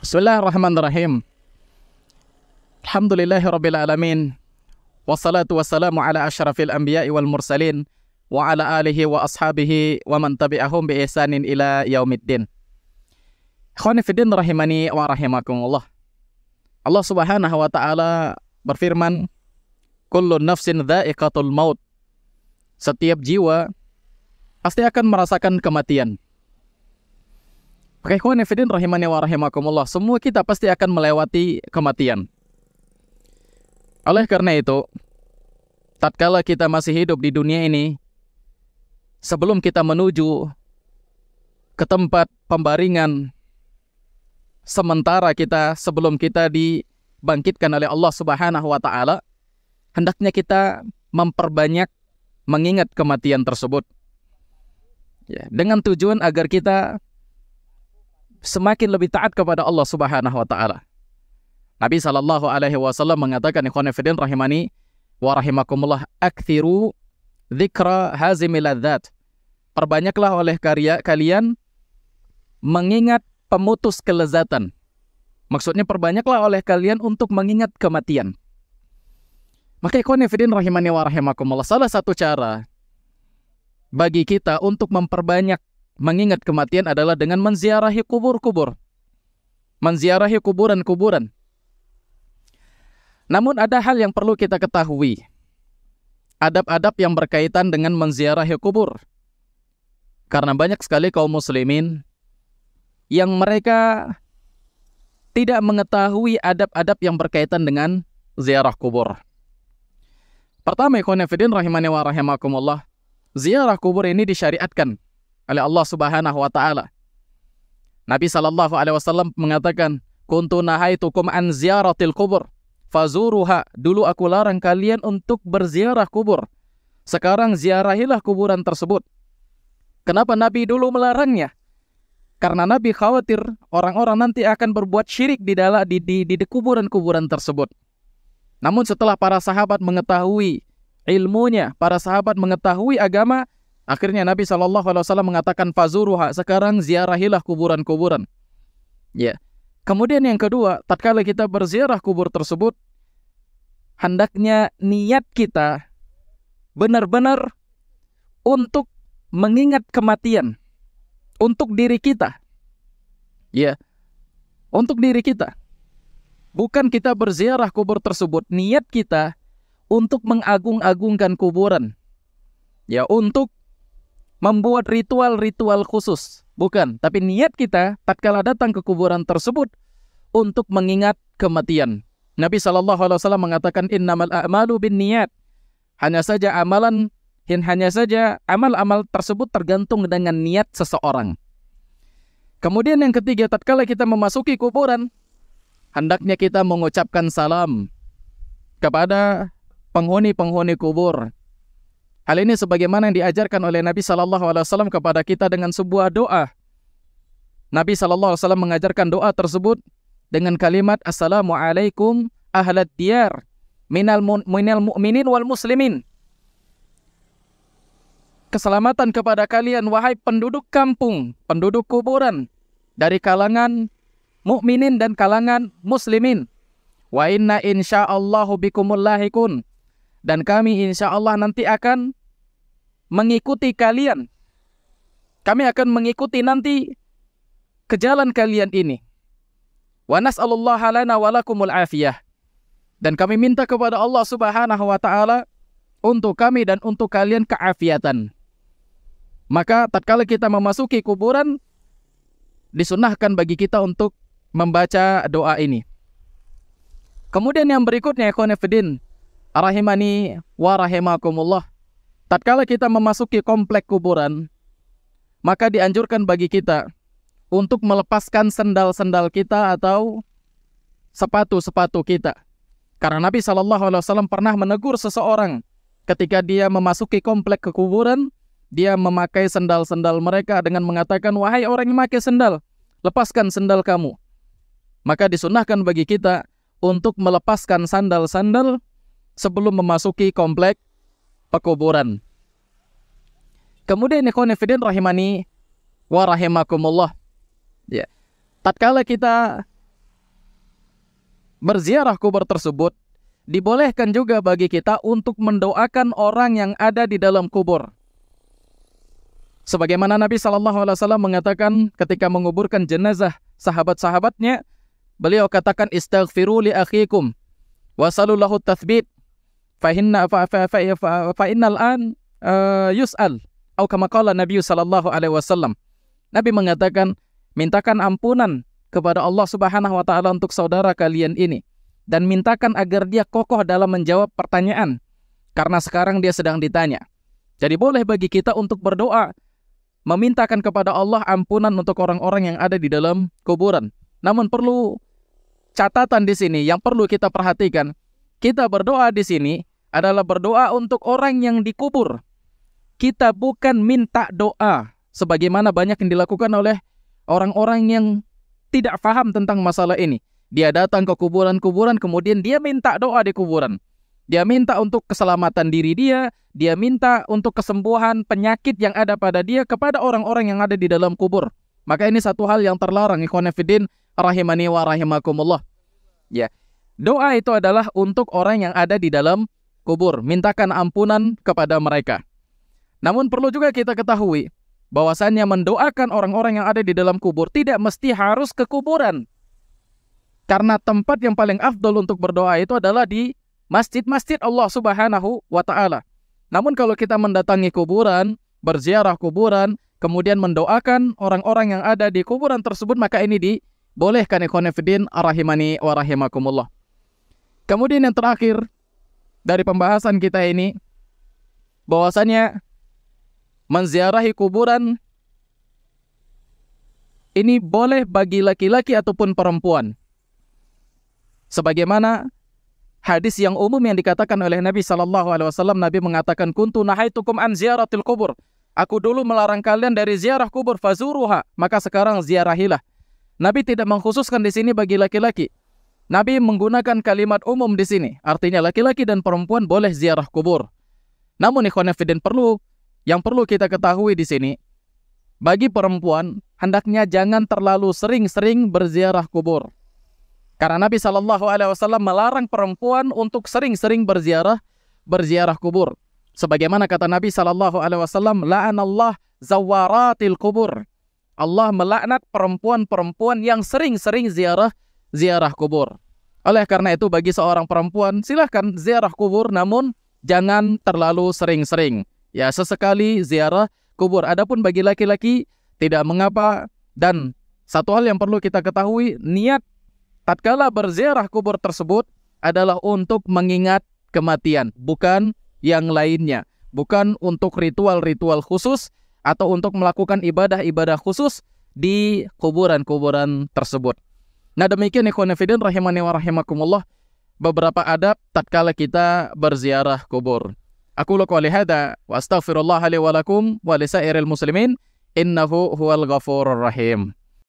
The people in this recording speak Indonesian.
Bismillahirrahmanirrahim. Alhamdulillahi rabbil alamin. Wassalatu wassalamu ala asyrafil anbiya'i wal mursalin wa ala alihi wa ashabihi wa man tabi'ahum bi ihsanin ila yaumiddin. Khonifuddin rahimani wa rahimakumullah. Allah Subhanahu wa taala berfirman, "Kullu nafsin dha'iqatul maut." Setiap jiwa pasti akan merasakan kematian. Ikhwan rahimani wa rahimakumullah Semua kita pasti akan melewati kematian Oleh karena itu Tatkala kita masih hidup di dunia ini Sebelum kita menuju Ke tempat pembaringan Sementara kita sebelum kita dibangkitkan oleh Allah subhanahu wa ta'ala Hendaknya kita memperbanyak mengingat kematian tersebut ya, Dengan tujuan agar kita semakin lebih taat kepada Allah Subhanahu wa taala. Nabi Shallallahu alaihi wasallam mengatakan fillah rahimani wa rahimakumullah akthiru dzikra hazimil ladzat. Perbanyaklah oleh karya kalian mengingat pemutus kelezatan. Maksudnya perbanyaklah oleh kalian untuk mengingat kematian. Maka fillah rahimani wa rahimakumullah salah satu cara bagi kita untuk memperbanyak mengingat kematian adalah dengan menziarahi kubur-kubur. Menziarahi kuburan-kuburan. Namun ada hal yang perlu kita ketahui. Adab-adab yang berkaitan dengan menziarahi kubur. Karena banyak sekali kaum muslimin yang mereka tidak mengetahui adab-adab yang berkaitan dengan ziarah kubur. Pertama, ikhwan fillah rahimani wa rahimakumullah. Ziarah kubur ini disyariatkan oleh Allah Subhanahu wa taala. Nabi Shallallahu alaihi wasallam mengatakan, "Kuntu nahaitukum an ziyaratil kubur." Fazuruha, dulu aku larang kalian untuk berziarah kubur. Sekarang ziarahilah kuburan tersebut. Kenapa Nabi dulu melarangnya? Karena Nabi khawatir orang-orang nanti akan berbuat syirik di dalam di di di kuburan-kuburan tersebut. Namun setelah para sahabat mengetahui ilmunya, para sahabat mengetahui agama, Akhirnya Nabi saw mengatakan fazuruha sekarang ziarahilah kuburan-kuburan. Ya. Kemudian yang kedua, tatkala kita berziarah kubur tersebut, hendaknya niat kita benar-benar untuk mengingat kematian untuk diri kita. Ya. Untuk diri kita. Bukan kita berziarah kubur tersebut, niat kita untuk mengagung-agungkan kuburan. Ya, untuk membuat ritual-ritual khusus. Bukan, tapi niat kita tatkala datang ke kuburan tersebut untuk mengingat kematian. Nabi Shallallahu Alaihi Wasallam mengatakan innamal a'malu bin niat. Hanya saja amalan hanya saja amal-amal tersebut tergantung dengan niat seseorang. Kemudian yang ketiga, tatkala kita memasuki kuburan, hendaknya kita mengucapkan salam kepada penghuni-penghuni kubur Hal ini sebagaimana yang diajarkan oleh Nabi Shallallahu Alaihi Wasallam kepada kita dengan sebuah doa. Nabi Shallallahu Alaihi Wasallam mengajarkan doa tersebut dengan kalimat Assalamualaikum ahlat diyar minal, mu minal mu'minin wal muslimin. Keselamatan kepada kalian wahai penduduk kampung, penduduk kuburan dari kalangan mukminin dan kalangan muslimin. Wa inna insya'allahu bikumul lahikun. Dan kami insya Allah nanti akan mengikuti kalian. Kami akan mengikuti nanti ke jalan kalian ini. Wa nas'alullaha lana wa lakumul afiyah. Dan kami minta kepada Allah Subhanahu wa taala untuk kami dan untuk kalian keafiatan. Maka tatkala kita memasuki kuburan disunahkan bagi kita untuk membaca doa ini. Kemudian yang berikutnya ikhwan fillah Rahimani wa rahimakumullah. Tatkala kita memasuki komplek kuburan, maka dianjurkan bagi kita untuk melepaskan sendal-sendal kita atau sepatu-sepatu kita. Karena Nabi saw pernah menegur seseorang ketika dia memasuki komplek kekuburan, dia memakai sendal-sendal mereka dengan mengatakan, wahai orang yang memakai sendal, lepaskan sendal kamu. Maka disunahkan bagi kita untuk melepaskan sandal-sandal sebelum memasuki komplek pekuburan. Kemudian ikhwan fillah rahimani wa rahimakumullah. Ya. Tatkala kita berziarah kubur tersebut, dibolehkan juga bagi kita untuk mendoakan orang yang ada di dalam kubur. Sebagaimana Nabi SAW mengatakan ketika menguburkan jenazah sahabat-sahabatnya, beliau katakan istaghfiru li akhikum tathbit inna al an yus'al atau kama qala Nabi sallallahu alaihi wasallam. Nabi mengatakan, mintakan ampunan kepada Allah Subhanahu wa taala untuk saudara kalian ini dan mintakan agar dia kokoh dalam menjawab pertanyaan karena sekarang dia sedang ditanya. Jadi boleh bagi kita untuk berdoa memintakan kepada Allah ampunan untuk orang-orang yang ada di dalam kuburan. Namun perlu catatan di sini yang perlu kita perhatikan. Kita berdoa di sini adalah berdoa untuk orang yang dikubur. Kita bukan minta doa sebagaimana banyak yang dilakukan oleh orang-orang yang tidak paham tentang masalah ini. Dia datang ke kuburan-kuburan kemudian dia minta doa di kuburan. Dia minta untuk keselamatan diri dia, dia minta untuk kesembuhan penyakit yang ada pada dia kepada orang-orang yang ada di dalam kubur. Maka ini satu hal yang terlarang ikhwanifidin rahimani wa rahimakumullah. Ya. Doa itu adalah untuk orang yang ada di dalam kubur, mintakan ampunan kepada mereka. Namun perlu juga kita ketahui bahwasannya mendoakan orang-orang yang ada di dalam kubur tidak mesti harus ke kuburan. Karena tempat yang paling afdol untuk berdoa itu adalah di masjid-masjid Allah Subhanahu wa taala. Namun kalau kita mendatangi kuburan, berziarah kuburan, kemudian mendoakan orang-orang yang ada di kuburan tersebut maka ini dibolehkan ikhwan fillah rahimani wa rahimakumullah. Kemudian yang terakhir dari pembahasan kita ini bahwasanya menziarahi kuburan ini boleh bagi laki-laki ataupun perempuan. Sebagaimana hadis yang umum yang dikatakan oleh Nabi Shallallahu Alaihi Wasallam, Nabi mengatakan kuntu nahaitukum an ziyaratil kubur. Aku dulu melarang kalian dari ziarah kubur fazuruha, maka sekarang ziarahilah. Nabi tidak mengkhususkan di sini bagi laki-laki. Nabi menggunakan kalimat umum di sini, artinya laki-laki dan perempuan boleh ziarah kubur. Namun ikhwanifidin perlu yang perlu kita ketahui di sini, bagi perempuan hendaknya jangan terlalu sering-sering berziarah kubur. Karena Nabi saw melarang perempuan untuk sering-sering berziarah berziarah kubur. Sebagaimana kata Nabi saw Alaihi Wasallam, la'anallah zawaratil kubur. Allah melaknat perempuan-perempuan yang sering-sering ziarah ziarah kubur. Oleh karena itu bagi seorang perempuan silahkan ziarah kubur namun jangan terlalu sering-sering. Ya sesekali ziarah kubur. Adapun bagi laki-laki tidak mengapa dan satu hal yang perlu kita ketahui niat tatkala berziarah kubur tersebut adalah untuk mengingat kematian bukan yang lainnya. Bukan untuk ritual-ritual khusus atau untuk melakukan ibadah-ibadah khusus di kuburan-kuburan tersebut. Nah demikian ikhwanafidin rahimani wa rahimakumullah beberapa adab tatkala kita berziarah kubur. Aku lakukan lihada wa astaghfirullah li wa lakum wa lisairil muslimin innahu huwal ghafurur rahim.